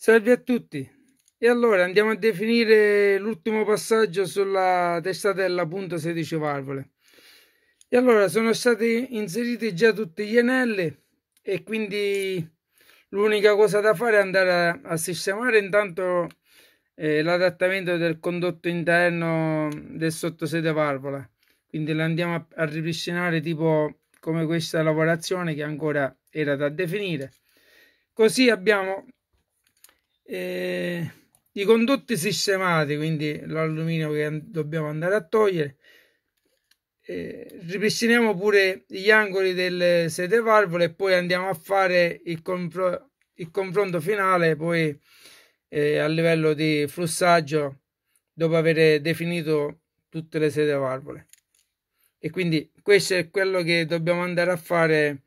Salve a tutti. E allora andiamo a definire l'ultimo passaggio sulla testatella punto 16 valvole. E allora sono stati inseriti già tutti gli anelli e quindi l'unica cosa da fare è andare a, a sistemare intanto eh, l'adattamento del condotto interno del sottosede valvola. Quindi la andiamo a, a ripristinare tipo come questa lavorazione che ancora era da definire. Così abbiamo eh, i condotti sistemati quindi l'alluminio che dobbiamo andare a togliere eh, ripristiniamo pure gli angoli delle sede valvole e poi andiamo a fare il, confr il confronto finale poi eh, a livello di flussaggio dopo aver definito tutte le sede valvole e quindi questo è quello che dobbiamo andare a fare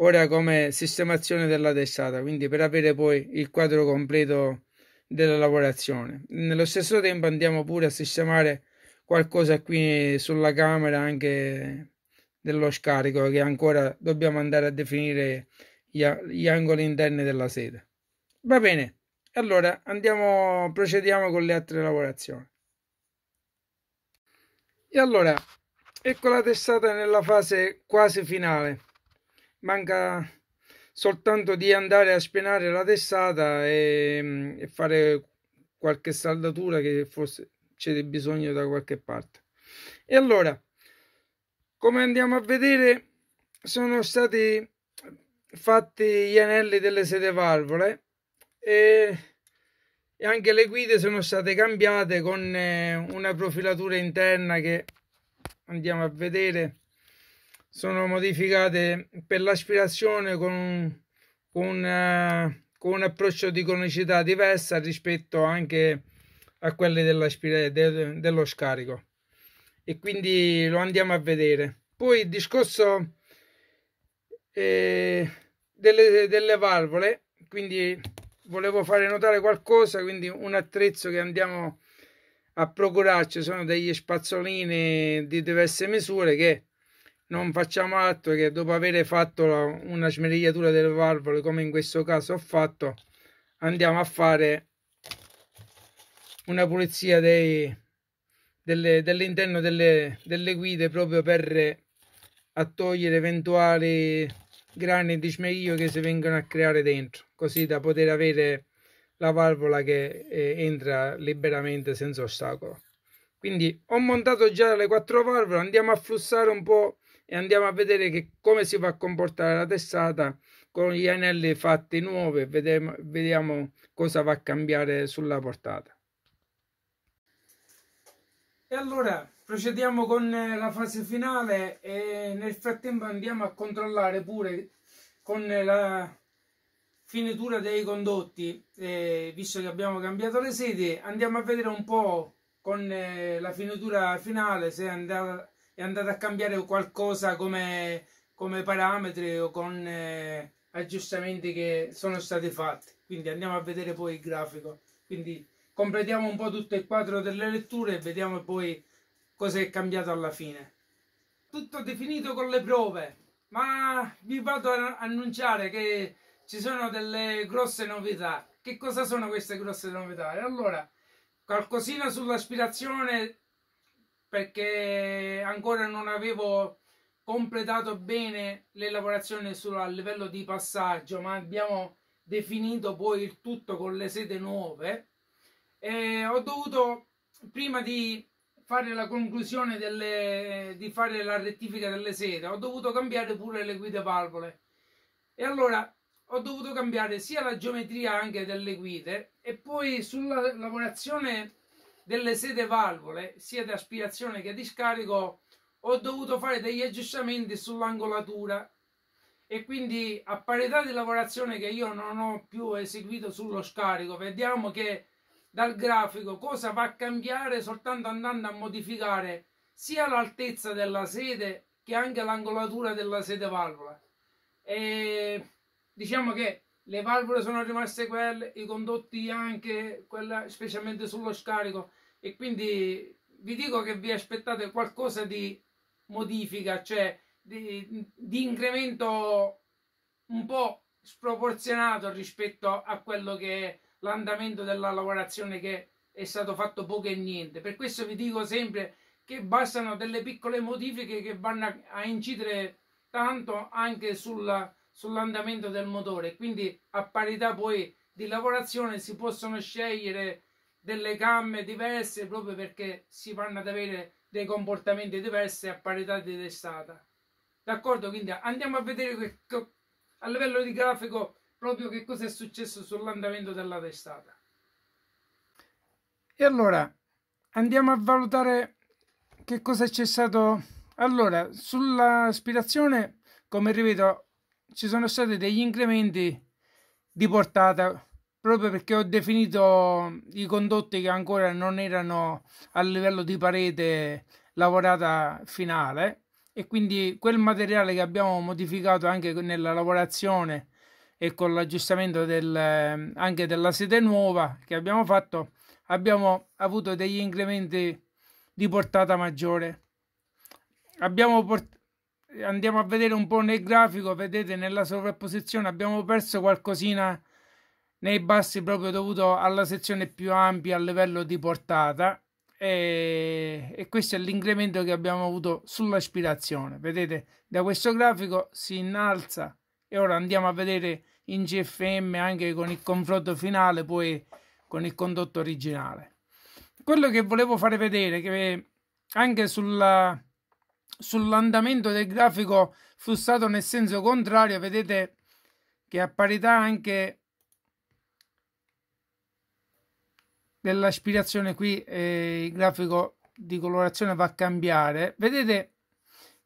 ora come sistemazione della testata, quindi per avere poi il quadro completo della lavorazione. Nello stesso tempo andiamo pure a sistemare qualcosa qui sulla camera anche dello scarico che ancora dobbiamo andare a definire gli, gli angoli interni della seta. Va bene, allora andiamo, procediamo con le altre lavorazioni. E allora, ecco la testata nella fase quasi finale manca soltanto di andare a spianare la testata e, mm, e fare qualche saldatura che forse c'è bisogno da qualche parte. E allora, come andiamo a vedere, sono stati fatti gli anelli delle sede valvole e, e anche le guide sono state cambiate con eh, una profilatura interna che andiamo a vedere sono modificate per l'aspirazione con un, un, eh, con un approccio di conicità diversa rispetto anche a quelle de, dello scarico e quindi lo andiamo a vedere poi il discorso eh, delle, delle valvole quindi volevo fare notare qualcosa quindi un attrezzo che andiamo a procurarci sono degli spazzolini di diverse misure che non facciamo altro che dopo aver fatto una smerigliatura delle valvole come in questo caso ho fatto andiamo a fare una pulizia dell'interno dell delle, delle guide proprio per a togliere eventuali grani di smeriglio che si vengono a creare dentro così da poter avere la valvola che eh, entra liberamente senza ostacolo quindi ho montato già le quattro valvole andiamo a flussare un po' e andiamo a vedere che, come si va a comportare la testata con gli anelli fatti nuovi vediamo, vediamo cosa va a cambiare sulla portata. E allora procediamo con eh, la fase finale e nel frattempo andiamo a controllare pure con la finitura dei condotti, eh, visto che abbiamo cambiato le sedie, andiamo a vedere un po' con eh, la finitura finale se è andata, e andate a cambiare qualcosa come, come parametri o con eh, aggiustamenti che sono stati fatti. Quindi andiamo a vedere poi il grafico. Quindi completiamo un po' tutto il quadro delle letture e vediamo poi cosa è cambiato alla fine. Tutto definito con le prove, ma vi vado ad annunciare che ci sono delle grosse novità. Che cosa sono queste grosse novità? Allora, qualcosina sull'aspirazione perché ancora non avevo completato bene le lavorazioni solo a livello di passaggio ma abbiamo definito poi il tutto con le sete nuove e ho dovuto prima di fare la conclusione delle, di fare la rettifica delle sete ho dovuto cambiare pure le guide valvole e allora ho dovuto cambiare sia la geometria anche delle guide e poi sulla lavorazione delle sede valvole, sia di aspirazione che di scarico, ho dovuto fare degli aggiustamenti sull'angolatura e quindi a parità di lavorazione che io non ho più eseguito sullo scarico, vediamo che dal grafico cosa va a cambiare soltanto andando a modificare sia l'altezza della sede che anche l'angolatura della sede valvola. E diciamo che le valvole sono rimaste quelle, i condotti anche, quella, specialmente sullo scarico, e quindi vi dico che vi aspettate qualcosa di modifica, cioè di, di incremento un po' sproporzionato rispetto a quello che è l'andamento della lavorazione che è stato fatto poco e niente. Per questo vi dico sempre che bastano delle piccole modifiche che vanno a, a incidere tanto anche sulla, sull'andamento del motore. Quindi a parità poi di lavorazione si possono scegliere delle gambe diverse proprio perché si vanno ad avere dei comportamenti diversi a parità di testata. D'accordo? Quindi andiamo a vedere che, che, a livello di grafico proprio che cosa è successo sull'andamento della testata. E allora andiamo a valutare che cosa c'è stato. Allora, sull'aspirazione, come ripeto, ci sono stati degli incrementi di portata proprio perché ho definito mm, i condotti che ancora non erano a livello di parete lavorata finale e quindi quel materiale che abbiamo modificato anche nella lavorazione e con l'aggiustamento del, mm, anche della sede nuova che abbiamo fatto abbiamo avuto degli incrementi di portata maggiore abbiamo portato andiamo a vedere un po' nel grafico, vedete nella sovrapposizione abbiamo perso qualcosina nei bassi proprio dovuto alla sezione più ampia a livello di portata e, e questo è l'incremento che abbiamo avuto sull'aspirazione vedete da questo grafico si innalza e ora andiamo a vedere in GFM anche con il confronto finale poi con il condotto originale quello che volevo fare vedere che anche sulla, sull'andamento del grafico flussato nel senso contrario vedete che a parità anche dell'aspirazione qui eh, il grafico di colorazione va a cambiare vedete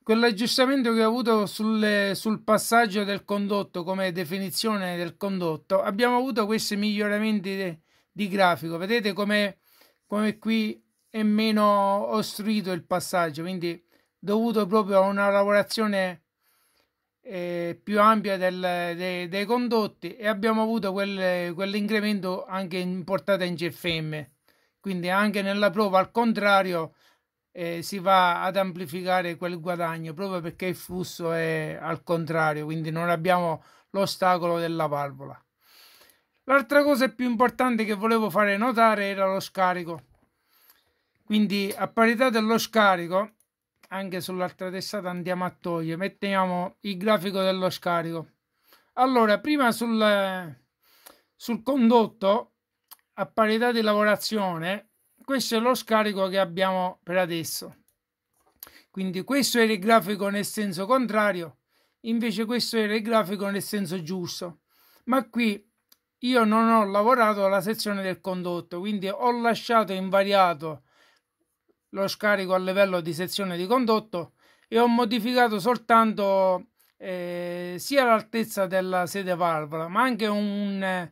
quell'aggiustamento che ho avuto sul, sul passaggio del condotto come definizione del condotto abbiamo avuto questi miglioramenti de, di grafico vedete come, come qui è meno ostruito il passaggio quindi dovuto proprio a una lavorazione eh, più ampia del, de, dei condotti e abbiamo avuto quel, quell'incremento anche in portata in GFM. Quindi anche nella prova al contrario eh, si va ad amplificare quel guadagno proprio perché il flusso è al contrario, quindi non abbiamo l'ostacolo della valvola. L'altra cosa più importante che volevo fare notare era lo scarico. Quindi a parità dello scarico anche sull'altra testata andiamo a togliere mettiamo il grafico dello scarico allora prima sul, sul condotto a parità di lavorazione questo è lo scarico che abbiamo per adesso quindi questo era il grafico nel senso contrario invece questo era il grafico nel senso giusto ma qui io non ho lavorato la sezione del condotto quindi ho lasciato invariato lo scarico a livello di sezione di condotto e ho modificato soltanto eh, sia l'altezza della sede valvola ma anche un,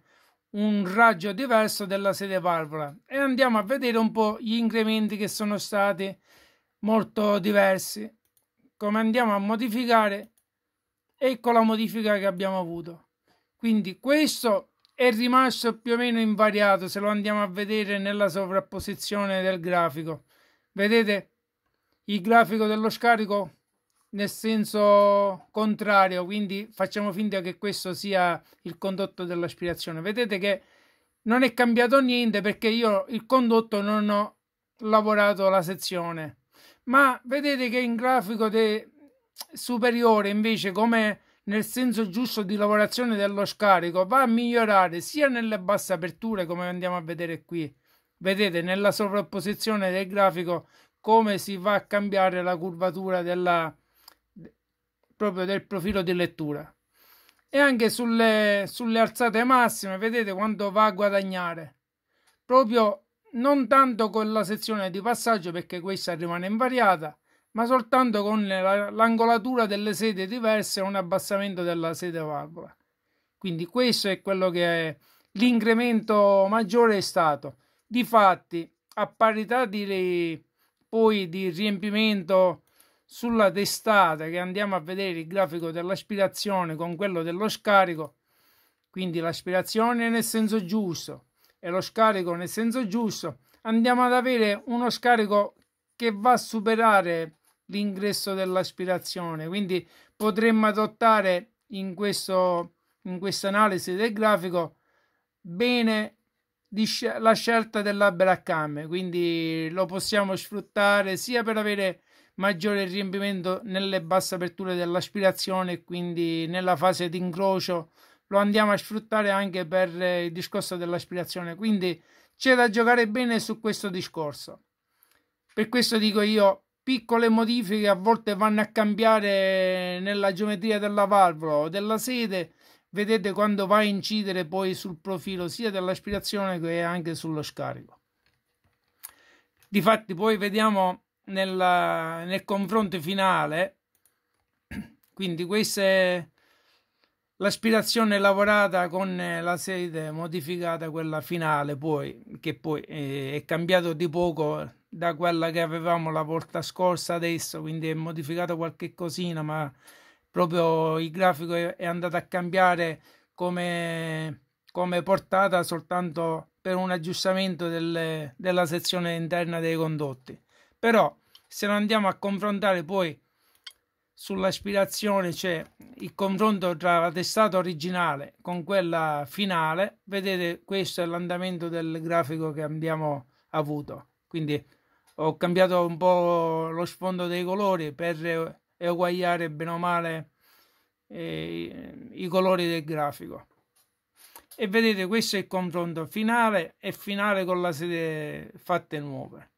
un raggio diverso della sede valvola e andiamo a vedere un po' gli incrementi che sono stati molto diversi come andiamo a modificare ecco la modifica che abbiamo avuto quindi questo è rimasto più o meno invariato se lo andiamo a vedere nella sovrapposizione del grafico vedete il grafico dello scarico nel senso contrario quindi facciamo finta che questo sia il condotto dell'aspirazione vedete che non è cambiato niente perché io il condotto non ho lavorato la sezione ma vedete che in grafico superiore invece come nel senso giusto di lavorazione dello scarico va a migliorare sia nelle basse aperture come andiamo a vedere qui vedete nella sovrapposizione del grafico come si va a cambiare la curvatura della, proprio del profilo di lettura e anche sulle, sulle alzate massime vedete quanto va a guadagnare proprio non tanto con la sezione di passaggio perché questa rimane invariata ma soltanto con l'angolatura delle sedie diverse e un abbassamento della sede valvola quindi questo è quello che l'incremento maggiore è stato Difatti, a parità di, poi di riempimento sulla testata che andiamo a vedere il grafico dell'aspirazione con quello dello scarico, quindi l'aspirazione nel senso giusto e lo scarico nel senso giusto, andiamo ad avere uno scarico che va a superare l'ingresso dell'aspirazione. Quindi potremmo adottare in, questo, in questa analisi del grafico bene sc- la scelta dell'albero a camme, quindi lo possiamo sfruttare sia per avere maggiore riempimento nelle basse aperture dell'aspirazione, quindi nella fase di incrocio lo andiamo a sfruttare anche per il discorso dell'aspirazione, quindi c'è da giocare bene su questo discorso. Per questo dico io, piccole modifiche a volte vanno a cambiare nella geometria della valvola o della sede vedete quando va a incidere poi sul profilo sia dell'aspirazione che anche sullo scarico. Difatti poi vediamo nella, nel confronto finale, quindi questa è l'aspirazione lavorata con la sede modificata, quella finale poi, che poi eh, è cambiato di poco da quella che avevamo la volta scorsa adesso, quindi è modificata qualche cosina, ma proprio il grafico è andato a cambiare come, come portata soltanto per un aggiustamento del, della sezione interna dei condotti. Però se lo andiamo a confrontare poi sull'aspirazione c'è cioè il confronto tra la testata originale con quella finale, vedete questo è l'andamento del grafico che abbiamo avuto. Quindi ho cambiato un po' lo sfondo dei colori per e uguagliare bene o male eh, i colori del grafico e vedete questo è il confronto finale e finale con la sede fatte nuove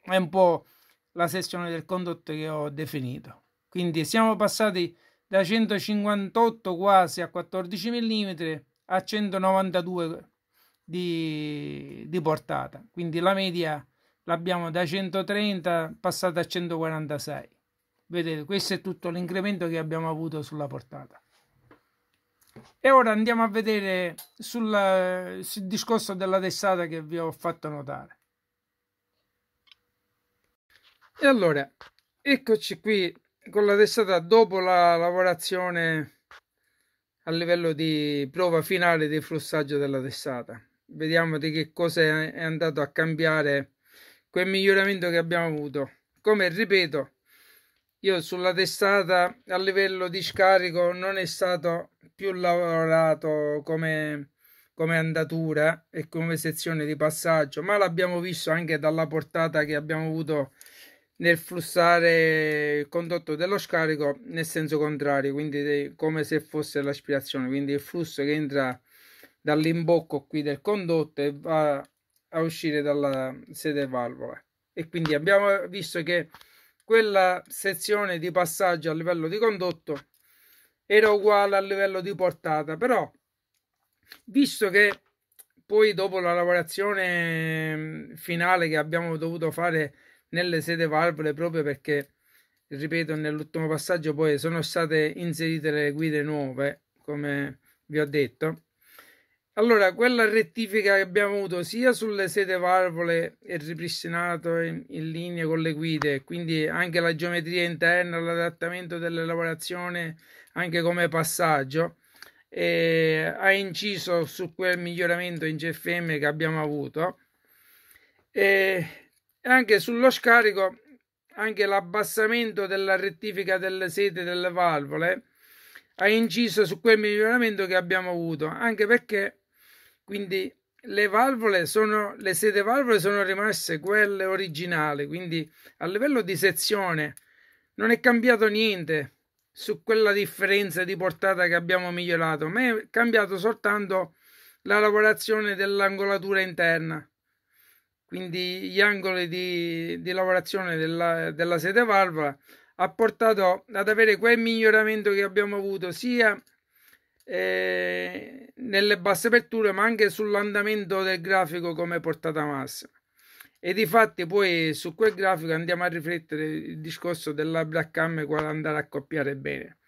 è un po' la sezione del condotto che ho definito quindi siamo passati da 158 quasi a 14 mm a 192 di, di portata quindi la media l'abbiamo da 130 passata a 146 Vedete, questo è tutto l'incremento che abbiamo avuto sulla portata. E ora andiamo a vedere sul, sul discorso della testata che vi ho fatto notare. E allora, eccoci qui con la testata dopo la lavorazione a livello di prova finale di flussaggio della testata. Vediamo di che cosa è andato a cambiare quel miglioramento che abbiamo avuto. Come ripeto, io sulla testata a livello di scarico non è stato più lavorato come, come andatura e come sezione di passaggio, ma l'abbiamo visto anche dalla portata che abbiamo avuto nel flussare il condotto dello scarico nel senso contrario, quindi come se fosse l'aspirazione, quindi il flusso che entra dall'imbocco qui del condotto e va a uscire dalla sede valvola. E quindi abbiamo visto che quella sezione di passaggio a livello di condotto era uguale a livello di portata però visto che poi dopo la lavorazione mm, finale che abbiamo dovuto fare nelle sede valvole proprio perché ripeto nell'ultimo passaggio poi sono state inserite le guide nuove come vi ho detto allora, quella rettifica che abbiamo avuto sia sulle sete valvole è ripristinato in, in linea con le guide, quindi anche la geometria interna, l'adattamento della lavorazione anche come passaggio, eh, ha inciso su quel miglioramento in CFM che abbiamo avuto. E anche sullo scarico, anche l'abbassamento della rettifica delle sete delle valvole ha inciso su quel miglioramento che abbiamo avuto, anche perché quindi le valvole sono le sede valvole sono rimaste quelle originali quindi a livello di sezione non è cambiato niente su quella differenza di portata che abbiamo migliorato ma è cambiato soltanto la lavorazione dell'angolatura interna quindi gli angoli di, di lavorazione della, della sede valvola ha portato ad avere quel miglioramento che abbiamo avuto sia eh, nelle basse aperture ma anche sull'andamento del grafico come portata massima e di fatti poi su quel grafico andiamo a riflettere il discorso della black cam quale andare a copiare bene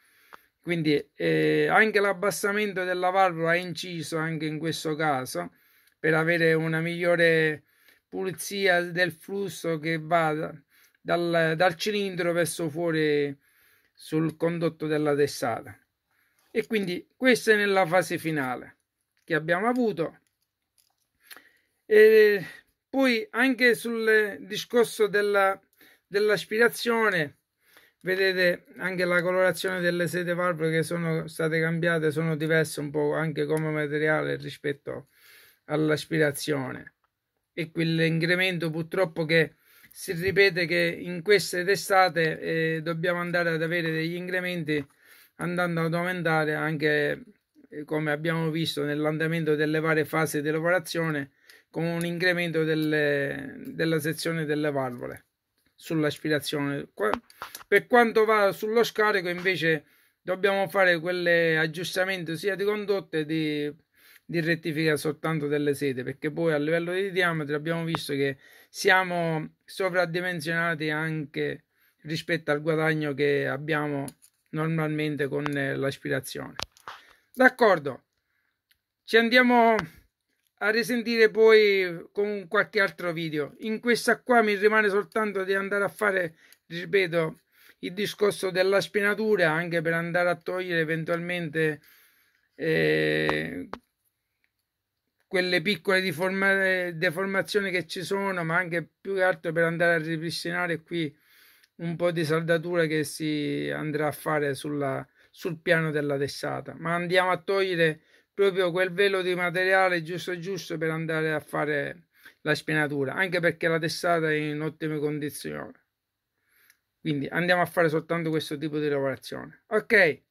quindi eh, anche l'abbassamento della valvola è inciso anche in questo caso per avere una migliore pulizia del flusso che va dal, dal cilindro verso fuori sul condotto della testata e quindi questa è nella fase finale che abbiamo avuto. E poi anche sul discorso della, dell'aspirazione, vedete anche la colorazione delle sete valvole che sono state cambiate, sono diverse un po' anche come materiale rispetto all'aspirazione. E quell'incremento purtroppo che si ripete che in queste testate eh, dobbiamo andare ad avere degli incrementi andando ad aumentare anche eh, come abbiamo visto nell'andamento delle varie fasi dell'operazione con un incremento delle, della sezione delle valvole sull'aspirazione per quanto va sullo scarico invece dobbiamo fare quell'aggiustamento sia di condotte di, di rettifica soltanto delle sete perché poi a livello di diametro abbiamo visto che siamo sovradimensionati anche rispetto al guadagno che abbiamo normalmente con eh, l'aspirazione d'accordo ci andiamo a risentire poi con qualche altro video in questa qua mi rimane soltanto di andare a fare ripeto il discorso della spinatura anche per andare a togliere eventualmente eh, quelle piccole deformazioni che ci sono ma anche più che altro per andare a ripristinare qui un po' di saldatura che si andrà a fare sulla, sul piano della tessata, ma andiamo a togliere proprio quel velo di materiale giusto giusto per andare a fare la spinatura, anche perché la tessata è in ottime condizioni. Quindi andiamo a fare soltanto questo tipo di lavorazione. Ok,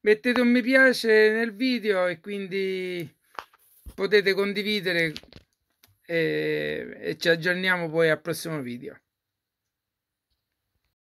mettete un mi piace nel video e quindi potete condividere e, eh, e ci aggiorniamo poi al prossimo video.